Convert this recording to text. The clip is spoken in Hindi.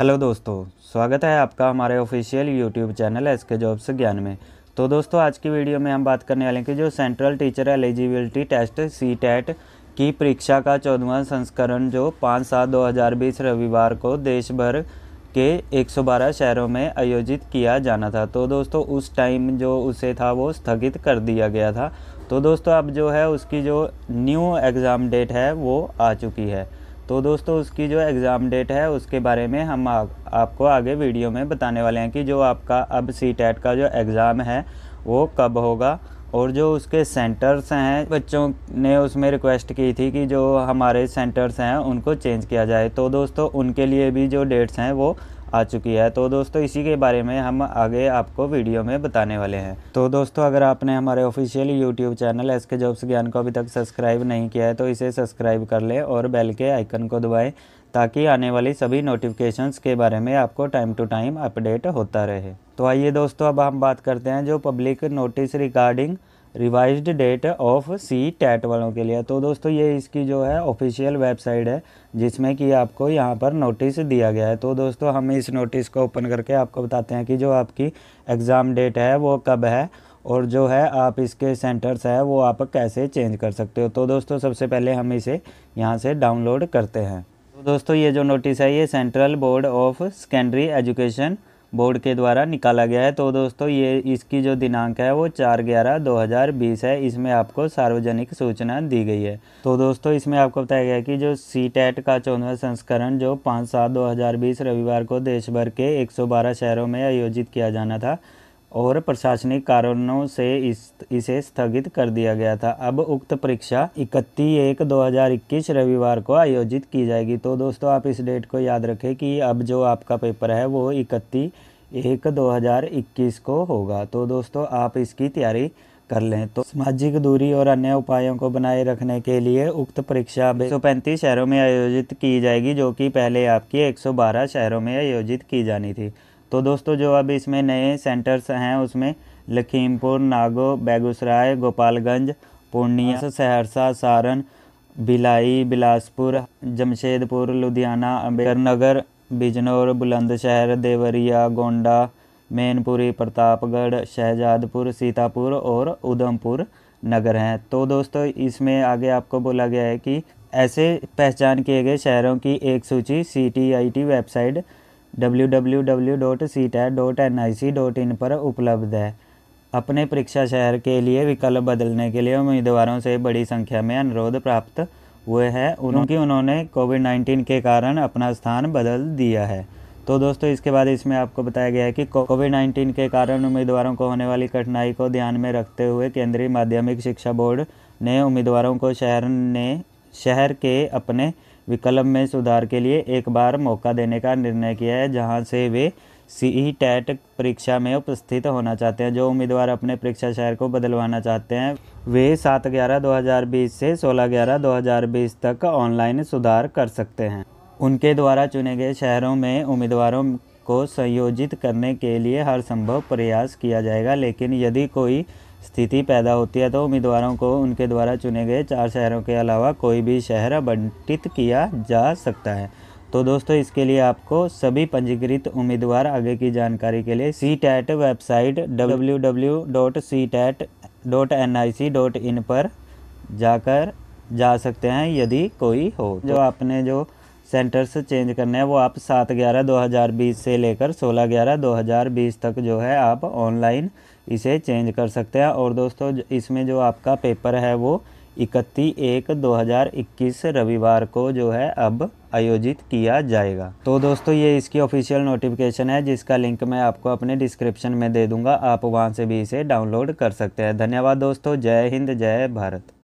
हेलो दोस्तों स्वागत है आपका हमारे official YouTube channel S K jobs Gyan में तो दोस्तों आज की वीडियो में हम बात करने वाले हैं कि जो central teacher eligibility test C TET की परीक्षा का चौदवा संस्करण जो पाँच सात दो हज़ार बीस रविवार को देश भर के 112 शहरों में आयोजित किया जाना था तो दोस्तों उस टाइम जो उसे था वो स्थगित कर दिया गया था तो दोस्तों अब जो है उसकी जो न्यू एग्ज़ाम डेट है वो आ चुकी है तो दोस्तों उसकी जो एग्ज़ाम डेट है उसके बारे में हम आ, आपको आगे वीडियो में बताने वाले हैं कि जो आपका अब सी टेट का जो एग्ज़ाम है वो कब होगा और जो उसके सेंटर्स हैं बच्चों ने उसमें रिक्वेस्ट की थी कि जो हमारे सेंटर्स हैं उनको चेंज किया जाए तो दोस्तों उनके लिए भी जो डेट्स हैं वो आ चुकी है तो दोस्तों इसी के बारे में हम आगे आपको वीडियो में बताने वाले हैं तो दोस्तों अगर आपने हमारे official YouTube channel S K jobs Gyan को अभी तक सब्सक्राइब नहीं किया है तो इसे सब्सक्राइब कर लें और बेल के आइकन को दबाएँ ताकि आने वाली सभी नोटिफिकेशंस के बारे में आपको टाइम टू टाइम अपडेट होता रहे तो आइए दोस्तों अब हम बात करते हैं जो public notice regarding revised date of C TET वालों के लिए तो दोस्तों ये इसकी जो है ऑफिशियल वेबसाइट है जिसमें कि आपको यहाँ पर नोटिस दिया गया है तो दोस्तों हम इस नोटिस को ओपन करके आपको बताते हैं कि जो आपकी एग्ज़ाम डेट है वो कब है और जो है आप इसके सेंटर्स है वो आप कैसे चेंज कर सकते हो तो दोस्तों सबसे पहले हम इसे यहाँ से डाउनलोड करते हैं तो दोस्तों ये जो नोटिस है ये central board of secondary education board के द्वारा निकाला गया है तो दोस्तों ये इसकी जो दिनांक है वो चार ग्यारह दो हज़ार बीस है इसमें आपको सार्वजनिक सूचना दी गई है तो दोस्तों इसमें आपको बताया गया कि जो सी टेट का चौदहवा संस्करण जो पाँच सात दो हज़ार बीस रविवार को देश भर के एक सौ बारह शहरों में आयोजित किया जाना था और प्रशासनिक कारणों से इस इसे स्थगित कर दिया गया था अब उक्त परीक्षा 31 एक 2021 रविवार को आयोजित की जाएगी तो दोस्तों आप इस डेट को याद रखें कि अब जो आपका पेपर है वो 31 एक 2021 को होगा तो दोस्तों आप इसकी तैयारी कर लें तो सामाजिक दूरी और अन्य उपायों को बनाए रखने के लिए उक्त परीक्षा एक सौ पैंतीस शहरों में आयोजित की जाएगी जो कि पहले आपकी 112 शहरों में आयोजित की जानी थी तो दोस्तों जो अब इसमें नए सेंटर्स हैं उसमें लखीमपुर नागो बेगूसराय गोपालगंज पूर्णिया सहरसा सारण भिलाई बिलासपुर जमशेदपुर लुधियाना अम्बेडकर नगर बिजनौर बुलंदशहर देवरिया गोंडा मैनपुरी प्रतापगढ़ शहजादपुर सीतापुर और उधमपुर नगर हैं तो दोस्तों इसमें आगे आपको बोला गया है कि ऐसे पहचान किए गए शहरों की एक सूची सी वेबसाइट इन पर उपलब्ध है अपने परीक्षा शहर के लिए विकल्प बदलने के लिए उम्मीदवारों से बड़ी संख्या में अनुरोध प्राप्त हुए हैं उनकी उन्होंने कोविड नाइन्टीन के कारण अपना स्थान बदल दिया है तो दोस्तों इसके बाद इसमें आपको बताया गया है कि कोविड नाइन्टीन के कारण उम्मीदवारों को होने वाली कठिनाई को ध्यान में रखते हुए केंद्रीय माध्यमिक शिक्षा बोर्ड ने उम्मीदवारों को शहर ने शहर के अपने विकल्प में सुधार के लिए एक बार मौका देने का निर्णय किया है जहां से वे सीई टैट e परीक्षा में उपस्थित होना चाहते हैं जो उम्मीदवार अपने परीक्षा शहर को बदलवाना चाहते हैं वे सात ग्यारह दो हज़ार बीस से सोलह ग्यारह दो हज़ार बीस तक ऑनलाइन सुधार कर सकते हैं उनके द्वारा चुने गए शहरों में उम्मीदवारों को संयोजित करने के लिए हर संभव प्रयास किया जाएगा लेकिन यदि कोई स्थिति पैदा होती है तो उम्मीदवारों को उनके द्वारा चुने गए चार शहरों के अलावा कोई भी शहर आवंटित किया जा सकता है तो दोस्तों इसके लिए आपको सभी पंजीकृत उम्मीदवार आगे की जानकारी के लिए C TET website W W dot C TET N I C dot in पर जाकर जा सकते हैं यदि कोई हो जो आपने जो सेंटर्स चेंज करने हैं वो आप सात ग्यारह दो हज़ार बीस से लेकर सोलह ग्यारह दो हज़ार बीस तक जो है आप ऑनलाइन इसे चेंज कर सकते हैं और दोस्तों इसमें जो आपका पेपर है वो इकती एक दो हज़ार इक्कीस रविवार को जो है अब आयोजित किया जाएगा तो दोस्तों ये इसकी ऑफिशियल नोटिफिकेशन है जिसका लिंक मैं आपको अपने डिस्क्रिप्शन में दे दूंगा आप वहाँ से भी इसे डाउनलोड कर सकते हैं धन्यवाद दोस्तों जय हिंद जय भारत